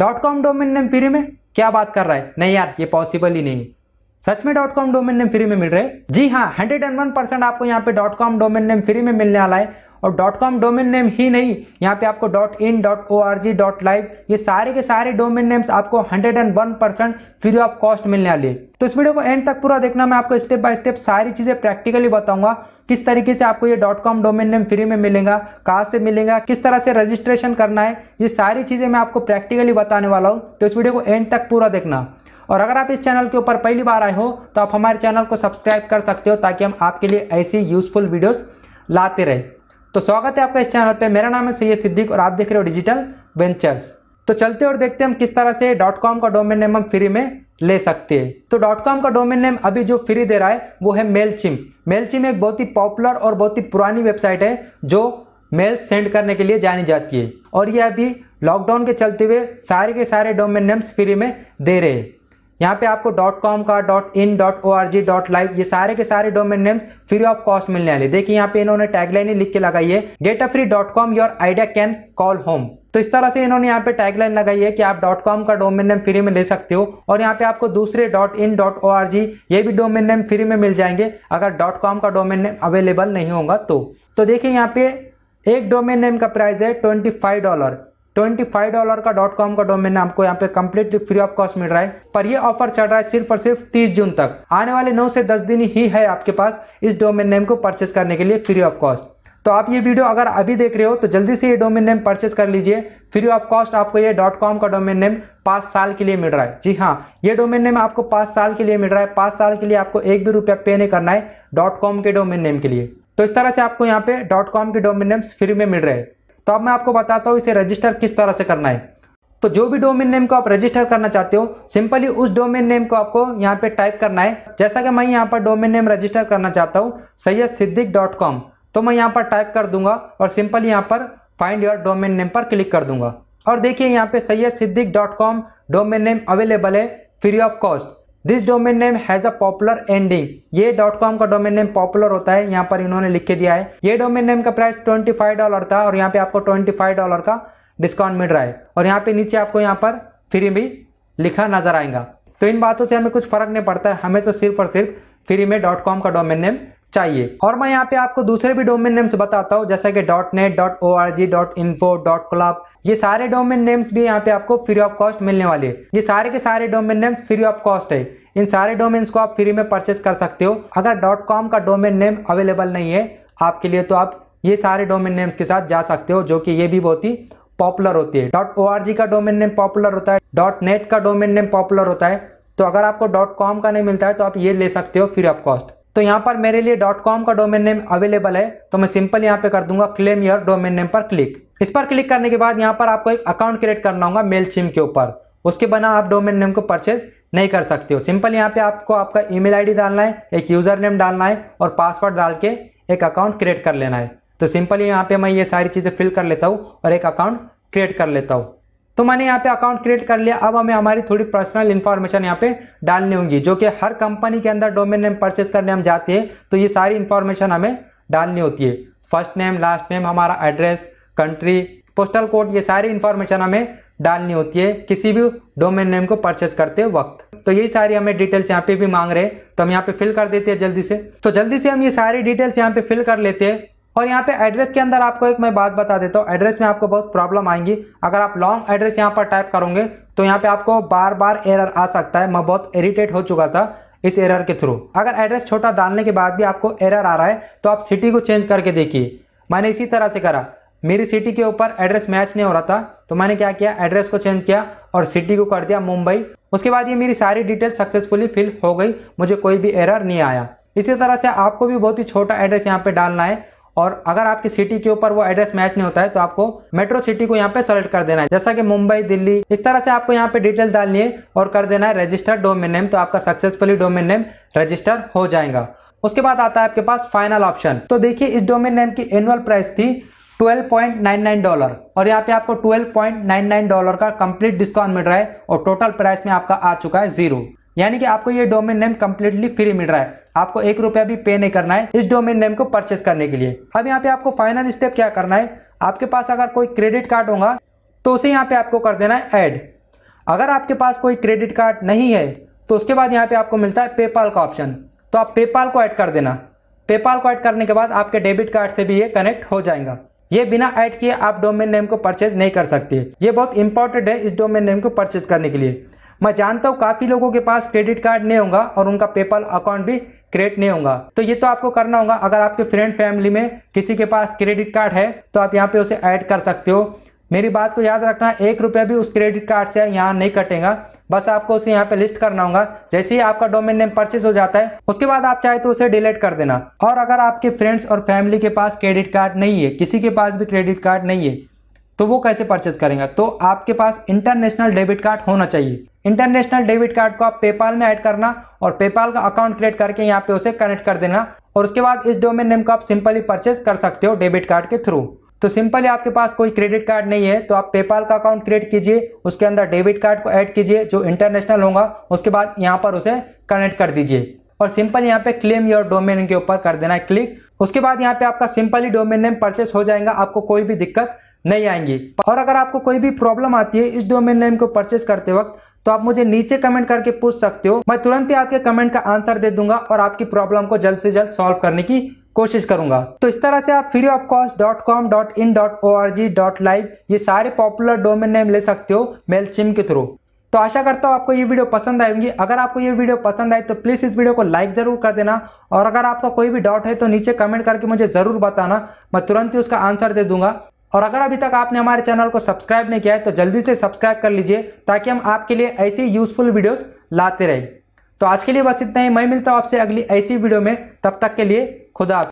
dot com domain name free में क्या बात कर रहा है नहीं यार ये पॉसिबल ही नहीं सच में dot com domain name free में मिल रहे जी हाँ हंड्रेड एंड वन परसेंट आपको यहाँ पे dot com domain name free में मिलने वाला है और डॉट कॉम डोमेन नेम ही नहीं यहाँ पे आपको dot in dot O R G dot live ये सारे के सारे डोमेन नेम्स आपको 101 परसेंट फ्री ऑफ कॉस्ट मिलने वाली है तो इस वीडियो को एंड तक पूरा देखना मैं आपको स्टेप बाय स्टेप सारी चीज़ें प्रैक्टिकली बताऊंगा किस तरीके से आपको ये dot com domain name free में मिलेगा कहाँ से मिलेगा किस तरह से रजिस्ट्रेशन करना है ये सारी चीज़ें मैं आपको प्रैक्टिकली बताने वाला हूँ तो इस वीडियो को एंड तक पूरा देखना और अगर आप इस चैनल के ऊपर पहली बार आए हो तो आप हमारे चैनल को सब्सक्राइब कर सकते हो ताकि हम आपके लिए ऐसी यूजफुल वीडियोस लाते रहे तो स्वागत है आपका इस चैनल पे मेरा नाम है सैयद सिद्दीक और आप देख रहे हो डिजिटल वेंचर्स तो चलते और देखते हैं हम किस तरह से डॉट कॉम का डोमेन नेम हम फ्री में ले सकते हैं तो डॉट कॉम का डोमेन नेम अभी जो फ्री दे रहा है वो है मेल चिम मेल चिम एक बहुत ही पॉपुलर और बहुत ही पुरानी वेबसाइट है जो मेल सेंड करने के लिए जानी जाती है और ये अभी लॉकडाउन के चलते हुए सारे के सारे डोमेन नेम्स फ्री में दे रहे हैं यहाँ पे आपको डॉट कॉम का dot in dot O R G dot live ये सारे के सारे domain names free of cost मिलने वाले देखिए यहाँ पे इन्होंने टैगलाइन ही लिख के लगाई है get a free dot com your idea can call home तो इस तरह से इन्होंने यहाँ पे टैगलाइन लगाई है कि आप डॉट कॉम का डोमेन नेम फ्री में ले सकते हो और यहाँ पे आपको दूसरे dot in dot O R G ये भी डोमेन नेम फ्री में मिल जाएंगे अगर डॉट कॉम का डोमेन नेम अवेलेबल नहीं होगा तो, तो देखिए यहाँ पे एक डोमेन नेम का प्राइस है twenty five dollar twenty five dollar का डॉट कॉम का डोमेन आपको यहाँ पे कम्प्लीटली फ्री ऑफ कॉस्ट मिल रहा है पर ये ऑफर चल रहा है सिर्फ और सिर्फ तीस जून तक आने वाले नौ से दस दिन ही है आपके पास इस डोमेन नेम को परचेस करने के लिए फ्री ऑफ कॉस्ट तो आप ये वीडियो अगर अभी देख रहे हो तो जल्दी से ये डोमेन नेम परचेस कर लीजिए फ्री ऑफ कॉस्ट आपको ये डॉट कॉम का डोमेन नेम पाँच साल के लिए मिल रहा है जी हाँ ये डोमेन नेम आपको पाँच साल के लिए मिल रहा है पाँच साल के लिए आपको एक भी रुपया पे नहीं करना है डॉट कॉम के डोमेन नेम के लिए तो इस तरह से आपको यहाँ पे डॉट कॉम के डोमेन नेम्स फ्री में मिल रहे हैं तो अब मैं आपको बताता हूँ इसे रजिस्टर किस तरह से करना है तो जो भी डोमेन नेम को आप रजिस्टर करना चाहते हो सिंपली उस डोमेन नेम को आपको यहाँ पे टाइप करना है जैसा कि मैं यहाँ पर डोमेन नेम रजिस्टर करना चाहता हूँ सैयद सिद्दीक डॉट कॉम तो मैं यहाँ पर टाइप कर दूंगा और सिंपली यहाँ पर फाइंड योर डोमेन नेम पर क्लिक कर दूंगा और देखिए यहाँ पे Syed Siddiq dot com domain name available है free of cost this domain name has a popular ending ये डॉट कॉम का डोमेन नेम पॉपुलर होता है यहाँ पर इन्होंने लिख के दिया है ये डोमेन नेम का प्राइस ट्वेंटी फाइव डॉलर था और यहाँ पे आपको ट्वेंटी फाइव डॉलर का डिस्काउंट मिल रहा है और यहाँ पे नीचे आपको यहाँ पर फ्री में लिखा नजर आएगा तो इन बातों से हमें कुछ फर्क नहीं पड़ता है हमें तो सिर्फ और सिर्फ फ्री में डॉट कॉम का डोमेन नेम चाहिए और मैं यहाँ पे आपको दूसरे भी डोमेन नेम्स बताता हूँ जैसे कि dot net dot O R G dot info dot club ये सारे डोमेन नेम्स भी यहाँ पे आपको फ्री ऑफ कॉस्ट मिलने वाले हैं ये सारे के सारे domain names free of cost है इन सारे डोमेन्स को आप फ्री में परचेस कर सकते हो अगर डॉट कॉम का डोमेन नेम अवेलेबल नहीं है आपके लिए तो आप ये सारे डोमेन नेम्स के साथ जा सकते हो जो कि ये भी बहुत ही पॉपुलर होती है डॉट ओ आर जी का डोमेन नेम पॉपुलर होता है डॉट नेट का डोमेन नेम पॉपुलर होता है तो अगर आपको डॉट कॉम का नहीं मिलता है तो आप ये ले सकते हो फ्री ऑफ कॉस्ट तो यहाँ पर मेरे लिए डॉट कॉम का डोमेन नेम अवेलेबल है तो मैं सिंपल यहाँ पे कर दूंगा क्लेम योर डोमेन नेम पर क्लिक इस पर क्लिक करने के बाद यहाँ पर आपको एक अकाउंट क्रिएट करना होगा मेल चिम के ऊपर उसके बिना आप डोमेन नेम को परचेज नहीं कर सकते हो सिंपल यहाँ पे आपको आपका ई मेल डालना है एक यूज़र नेम डालना है और पासवर्ड डाल के एक अकाउंट क्रिएट कर लेना है तो सिंपली यहाँ पे मैं ये सारी चीज़ें फिल कर लेता हूँ और एक अकाउंट क्रिएट कर लेता हूँ तो मैंने यहाँ पे अकाउंट क्रिएट कर लिया अब हमें हमारी थोड़ी पर्सनल इन्फॉर्मेशन यहाँ पे डालनी होगी जो कि हर कंपनी के अंदर डोमेन नेम परचेज करने हम जाते हैं तो ये सारी इन्फॉर्मेशन हमें डालनी होती है फर्स्ट नेम लास्ट नेम हमारा एड्रेस कंट्री पोस्टल कोड ये सारी इन्फॉर्मेशन हमें डालनी होती है किसी भी डोमेन नेम को परचेस करते वक्त तो यही सारी हमें डिटेल्स यहाँ पे भी मांग रहे हैं तो हम यहाँ पे फिल कर देते हैं जल्दी से तो जल्दी से हम ये सारी डिटेल्स यहाँ पे फिल कर लेते हैं और यहाँ पे एड्रेस के अंदर आपको एक मैं बात बता देता हूँ एड्रेस में आपको बहुत प्रॉब्लम आएंगी अगर आप लॉन्ग एड्रेस यहाँ पर टाइप करोगे तो यहाँ पे आपको बार बार एरर आ सकता है मैं बहुत इरिटेट हो चुका था इस एरर के थ्रू अगर एड्रेस छोटा डालने के बाद भी आपको एरर आ रहा है तो आप सिटी को चेंज करके देखिए मैंने इसी तरह से करा मेरी सिटी के ऊपर एड्रेस मैच नहीं हो रहा था तो मैंने क्या किया एड्रेस को चेंज किया और सिटी को कर दिया मुंबई उसके बाद ये मेरी सारी डिटेल सक्सेसफुली फिल हो गई मुझे कोई भी एरर नहीं आया इसी तरह से आपको भी बहुत ही छोटा एड्रेस यहाँ पे डालना है और अगर आपकी सिटी के ऊपर वो एड्रेस मैच नहीं होता है तो आपको मेट्रो सिटी को यहाँ पे सेलेक्ट कर देना है जैसा कि मुंबई दिल्ली इस तरह से आपको यहाँ पे डिटेल डालनी है और कर देना है रजिस्टर डोमेन नेम तो आपका सक्सेसफुली डोमेन नेम रजिस्टर हो जाएगा उसके बाद आता है आपके पास फाइनल ऑप्शन तो देखिए इस डोमेन नेम की एनुअल प्राइस थी 12.99 डॉलर और यहाँ पे आपको 12.99 डॉलर का कंप्लीट डिस्काउंट मिल रहा है और टोटल प्राइस में आपका आ चुका है जीरो यानी कि आपको ये डोमेन नेम कम्प्लीटली फ्री मिल रहा है आपको एक रुपया भी पे नहीं करना है इस डोमेन नेम को परचेस करने के लिए अब यहाँ पे आपको फाइनल स्टेप क्या करना है आपके पास अगर कोई क्रेडिट कार्ड होगा तो उसे यहाँ पे आपको कर देना है ऐड अगर आपके पास कोई क्रेडिट कार्ड नहीं है तो उसके बाद यहाँ पे आपको मिलता है पेपाल का ऑप्शन तो आप पेपाल को ऐड कर देना पेपाल को ऐड करने के बाद आपके डेबिट कार्ड से भी ये कनेक्ट हो जाएगा ये बिना ऐड किए आप डोमेन नेम को परचेज नहीं कर सकते ये बहुत इंपॉर्टेंट है इस डोमेन नेम को परचेज करने के लिए मैं जानता हूँ काफ़ी लोगों के पास क्रेडिट कार्ड नहीं होगा और उनका पेपल अकाउंट भी क्रिएट नहीं होगा तो ये तो आपको करना होगा अगर आपके फ्रेंड फैमिली में किसी के पास क्रेडिट कार्ड है तो आप यहाँ पे उसे ऐड कर सकते हो मेरी बात को याद रखना एक रुपया भी उस क्रेडिट कार्ड से यहाँ नहीं कटेगा बस आपको उसे यहाँ पे लिस्ट करना होगा जैसे ही आपका डोमेन नेम परचेस हो जाता है उसके बाद आप चाहे तो उसे डिलीट कर देना और अगर आपके फ्रेंड्स और फैमिली के पास क्रेडिट कार्ड नहीं है किसी के पास भी क्रेडिट कार्ड नहीं है तो वो कैसे परचेज करेंगे तो आपके पास इंटरनेशनल डेबिट कार्ड होना चाहिए इंटरनेशनल डेबिट कार्ड को आप पेपाल में ऐड करना और पेपाल का अकाउंट क्रिएट करके यहाँ पे उसे कनेक्ट कर देना और उसके बाद इस डोमेन नेम को आप सिंपली परचेज कर सकते हो डेबिट कार्ड के थ्रू तो सिंपली आपके पास कोई क्रेडिट कार्ड नहीं है तो आप पेपाल का अकाउंट क्रिएट कीजिए उसके अंदर डेबिट कार्ड को ऐड कीजिए जो इंटरनेशनल होगा उसके बाद यहाँ पर उसे कनेक्ट कर दीजिए और सिंपल यहाँ पे क्लेम योर डोमेन के ऊपर कर देना है क्लिक उसके बाद यहाँ पे आपका सिंपली डोमेन नेम परचेस हो जाएगा आपको कोई भी दिक्कत नहीं आएंगे और अगर आपको कोई भी प्रॉब्लम आती है इस डोमेन नेम को परचेस करते वक्त तो आप मुझे नीचे कमेंट करके पूछ सकते हो मैं तुरंत ही आपके कमेंट का आंसर दे दूंगा और आपकी प्रॉब्लम को जल्द से जल्द सॉल्व करने की कोशिश करूंगा तो इस तरह से आप free of cost dot com dot in dot O R G dot live ये सारे पॉपुलर डोमेन नेम ले सकते हो मेल सिम के थ्रू तो आशा करता हूँ आपको ये वीडियो पसंद आएंगी अगर आपको ये वीडियो पसंद आए तो प्लीज़ इस वीडियो को लाइक ज़रूर कर देना और अगर आपका कोई भी डाउट है तो नीचे कमेंट करके मुझे ज़रूर बताना मैं तुरंत ही उसका आंसर दे दूंगा और अगर अभी तक आपने हमारे चैनल को सब्सक्राइब नहीं किया है तो जल्दी से सब्सक्राइब कर लीजिए ताकि हम आपके लिए ऐसी यूजफुल वीडियोस लाते रहें तो आज के लिए बस इतना ही मैं मिलता हूँ आपसे अगली ऐसी वीडियो में तब तक के लिए खुदा